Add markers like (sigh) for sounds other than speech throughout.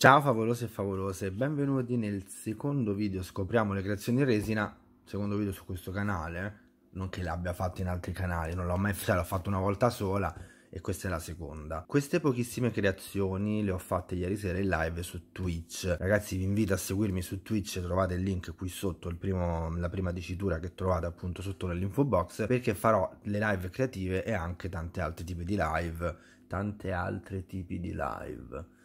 Ciao favolosi e favolose, benvenuti nel secondo video scopriamo le creazioni resina, secondo video su questo canale, non che l'abbia fatto in altri canali, non l'ho mai fatto, cioè, l'ho fatto una volta sola e questa è la seconda. Queste pochissime creazioni le ho fatte ieri sera in live su Twitch, ragazzi vi invito a seguirmi su Twitch, trovate il link qui sotto, primo, la prima dicitura che trovate appunto sotto nell'info box, perché farò le live creative e anche tanti altri tipi di live, tante altre tipi di live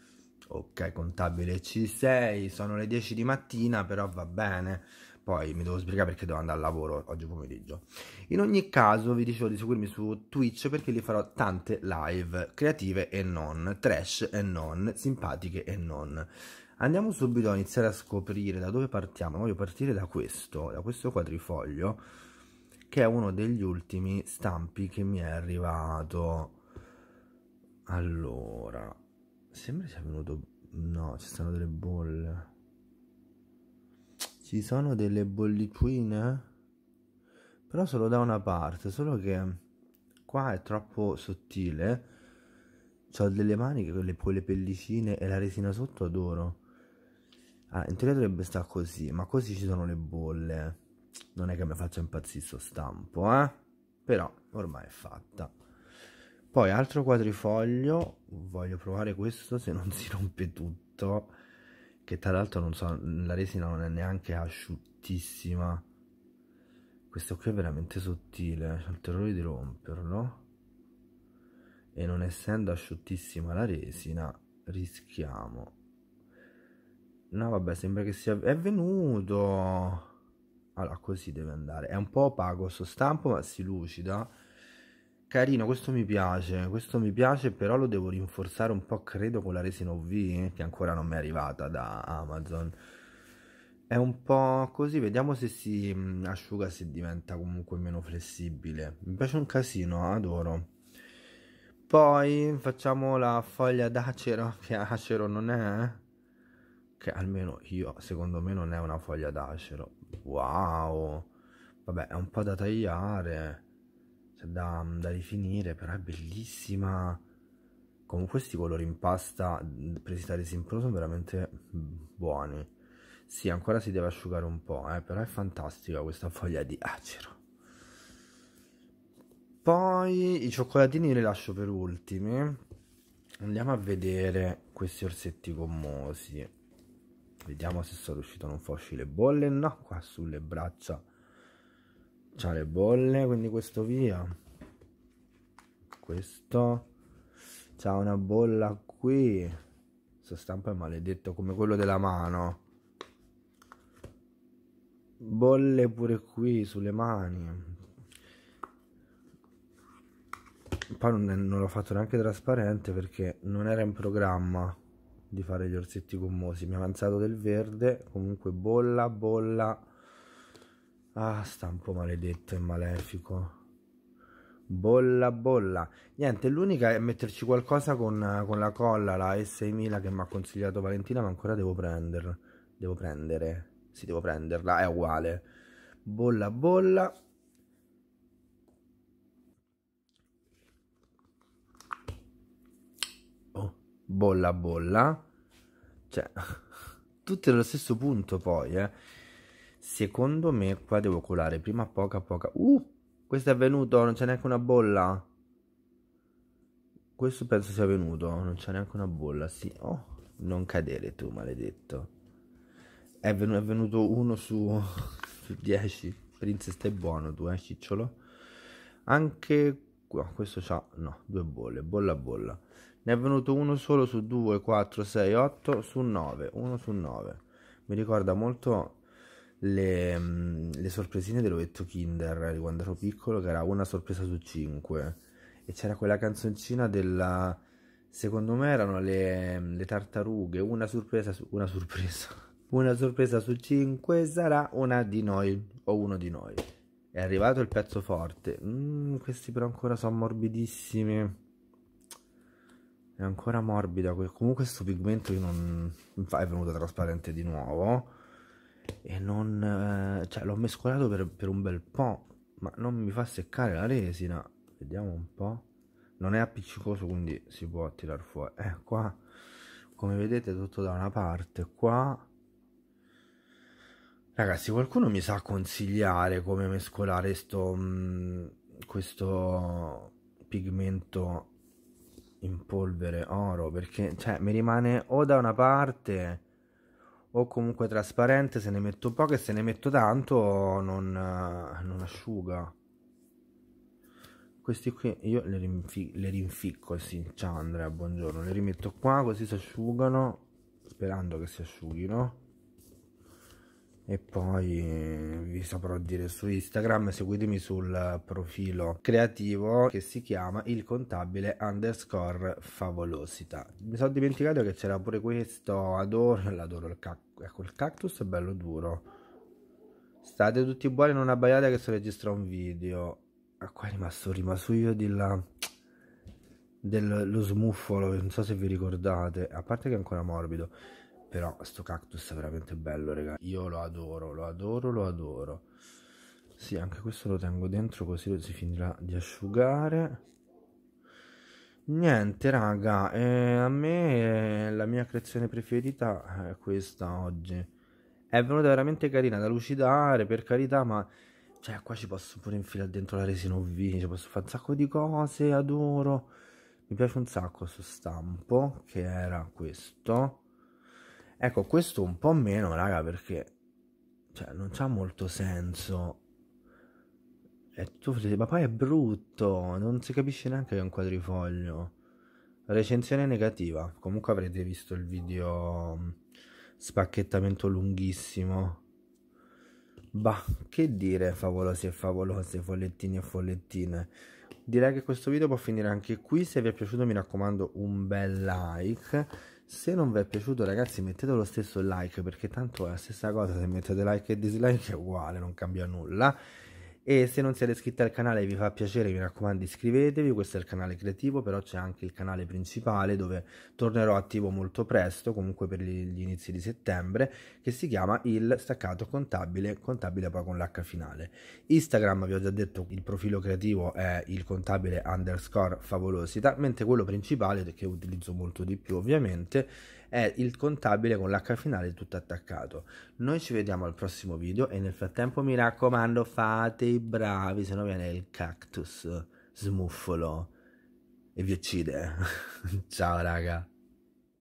ok contabile ci sei sono le 10 di mattina però va bene poi mi devo sbrigare perché devo andare al lavoro oggi pomeriggio in ogni caso vi dicevo di seguirmi su twitch perché lì farò tante live creative e non trash e non simpatiche e non andiamo subito a iniziare a scoprire da dove partiamo voglio partire da questo da questo quadrifoglio che è uno degli ultimi stampi che mi è arrivato allora Sembra sia venuto... No, ci sono delle bolle. Ci sono delle bollicine? Però solo da una parte, solo che qua è troppo sottile. Ho delle maniche con le, le pellicine e la resina sotto adoro. Ah, in teoria dovrebbe stare così, ma così ci sono le bolle. Non è che mi faccia impazzire sto stampo, eh? Però ormai è fatta poi altro quadrifoglio voglio provare questo se non (laughs) si rompe tutto che tra l'altro non so la resina non è neanche asciuttissima questo qui è veramente sottile c'è il terrore di romperlo e non essendo asciuttissima la resina rischiamo no vabbè sembra che sia è venuto allora così deve andare è un po' opaco sto stampo ma si lucida Carino, questo mi piace, questo mi piace, però lo devo rinforzare un po', credo, con la resina UV, che ancora non mi è arrivata da Amazon. È un po' così, vediamo se si mm, asciuga, se diventa comunque meno flessibile. Mi piace un casino, eh, adoro. Poi facciamo la foglia d'acero, (laughs) che acero non è, eh? che almeno io, secondo me, non è una foglia d'acero. Wow! Vabbè, è un po' da tagliare c'è da, da rifinire, però è bellissima. Comunque questi colori in pasta presi da Resin Pro sono veramente buoni. Sì, ancora si deve asciugare un po', eh, però è fantastica questa (laughs) foglia di acero. Poi i cioccolatini li lascio per ultimi. Andiamo a vedere questi orsetti gommosi. Vediamo se sono riuscito a non farci le bolle. No, qua sulle braccia c'ha le bolle quindi questo via questo c'ha una bolla qui questo stampo è maledetto come quello della mano bolle pure qui sulle mani poi non, non l'ho fatto neanche trasparente perché non era in programma di fare gli orsetti gommosi mi ha avanzato del verde comunque bolla bolla Ah, stampo maledetto e malefico. Bolla, bolla. Niente, l'unica è metterci qualcosa con, con la colla, la S6000 che mi ha consigliato Valentina, ma ancora devo prenderla. Devo prendere. Sì, devo prenderla, è uguale. Bolla, bolla. Oh, bolla, bolla. Cioè, (laughs) tutte allo stesso punto poi, eh. Secondo me qua devo colare prima poca poca. Uh, questo è avvenuto, non c'è neanche una bolla. Questo penso sia avvenuto, non c'è neanche una bolla, sì. Oh, non cadere tu, maledetto. È, ven- è venuto uno su, (laughs) su 10. Prince stai buono tu, eh, cicciolo. Anche qua, questo c'ha, no, due bolle, bolla bolla. Ne è venuto uno solo su 2, 4, 6, 8, su 9, uno su 9. Mi ricorda molto le, mm, le sorpresine dell'ovetto Kinder quando ero piccolo, che era una sorpresa su cinque. E c'era quella canzoncina della. Secondo me erano le, mm, le tartarughe, una sorpresa su, una sorpresa. (laughs) Una sorpresa su cinque sarà una di noi o uno di noi. È arrivato il pezzo forte. Mm, questi però ancora sono morbidissimi. È ancora morbida. Comunque questo pigmento non... è venuto trasparente di nuovo e non... Eh, cioè l'ho mescolato per, per un bel po', ma non mi fa seccare la resina. Vediamo un po'. Non è appiccicoso quindi si può tirar fuori. Eh, qua come vedete tutto da una parte, qua... Ragazzi, qualcuno mi sa consigliare come mescolare sto, mh, mm, questo pigmento in polvere oro perché cioè, mi rimane o da una parte o comunque trasparente, se ne metto poco e se ne metto tanto non, eh, non asciuga. Questi qui io le, rinfi le rinficco, sì, ciao Andrea, buongiorno, le rimetto qua così si asciugano, sperando che si asciughino e poi eh, vi saprò dire su Instagram seguitemi sul profilo creativo che si chiama il contabile underscore favolosità mi sono dimenticato che c'era pure questo adoro l'adoro il cactus ecco il cactus è bello duro state tutti buoni non abbaiate che sto registra un video a ah, qua è rimasto rimasto io di là dello smuffolo non so se vi ricordate a parte che è ancora morbido però sto cactus è veramente bello, raga. Io lo adoro, lo adoro, lo adoro. Sì, anche questo lo tengo dentro così lo si finirà di asciugare. Niente raga, eh, a me eh, la mia creazione preferita è questa oggi. È venuta veramente carina da lucidare, per carità, ma cioè qua ci posso pure infilare dentro la resina UV, ci posso fare un sacco di cose, adoro. Mi piace un sacco questo stampo che era questo. Ecco, questo un po' meno, raga, perché cioè, non c'ha molto senso. E tu dici, ma poi è brutto, non si capisce neanche che è un quadrifoglio. Recensione negativa, comunque avrete visto il video mm, spacchettamento lunghissimo. Bah, che dire, favolosi e favolose, follettini e follettine. Direi che questo video può finire anche qui, se vi è piaciuto mi raccomando un bel like se non vi è piaciuto ragazzi mettete lo stesso like perché tanto è la stessa cosa se mettete like e dislike è uguale non cambia nulla e se non siete iscritti al canale e vi fa piacere mi raccomando iscrivetevi, questo è il canale creativo però c'è anche il canale principale dove tornerò attivo molto presto comunque per gli inizi di settembre che si chiama il staccato contabile, contabile poi con l'H finale Instagram vi ho già detto il profilo creativo è il contabile underscore favolosità mentre quello principale che utilizzo molto di più ovviamente è il contabile con l'H finale tutto attaccato. Noi ci vediamo al prossimo video e nel frattempo mi raccomando fate i bravi, se no viene il cactus smuffolo e vi uccide. (laughs) Ciao raga.